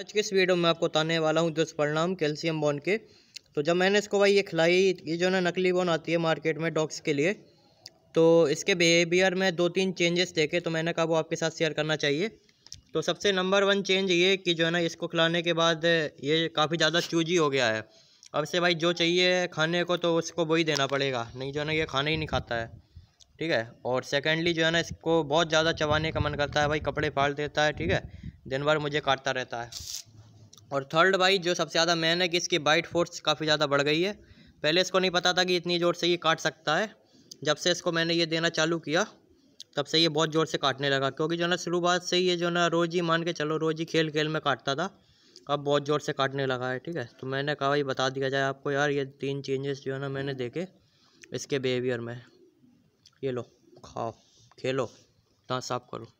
आज के इस वीडियो में आपको बताने वाला हूँ दुष्परिणाम कैल्शियम बोन के तो जब मैंने इसको भाई ये खिलाई ये जो ना नकली बोन आती है मार्केट में डॉग्स के लिए तो इसके बिहेवियर में दो तीन चेंजेस देखे तो मैंने कहा वो आपके साथ शेयर करना चाहिए तो सबसे नंबर वन चेंज ये कि जो है ना इसको खिलाने के बाद ये काफ़ी ज़्यादा चूजी हो गया है अब से भाई जो चाहिए खाने को तो उसको वही देना पड़ेगा नहीं जो है ना ये खाना ही नहीं खाता है ठीक है और सेकेंडली जो है ना इसको बहुत ज़्यादा चबाने का मन करता है भाई कपड़े फाड़ देता है ठीक है दिन भर मुझे काटता रहता है और थर्ड भाई जो सबसे ज़्यादा मेन है कि इसकी बाइट फोर्स काफ़ी ज़्यादा बढ़ गई है पहले इसको नहीं पता था कि इतनी ज़ोर से ये काट सकता है जब से इसको मैंने ये देना चालू किया तब से ये बहुत ज़ोर से काटने लगा क्योंकि जो ना शुरुआत से ये जो ना रोज़ ही मान के चलो रोज़ ही खेल खेल में काटता था अब बहुत ज़ोर से काटने लगा है ठीक है तो मैंने कहा भाई बता दिया जाए आपको यार ये तीन चेंजेस जो है ना मैंने देखे इसके बिहेवियर में ये लो खाओ खेलो दांत साफ करो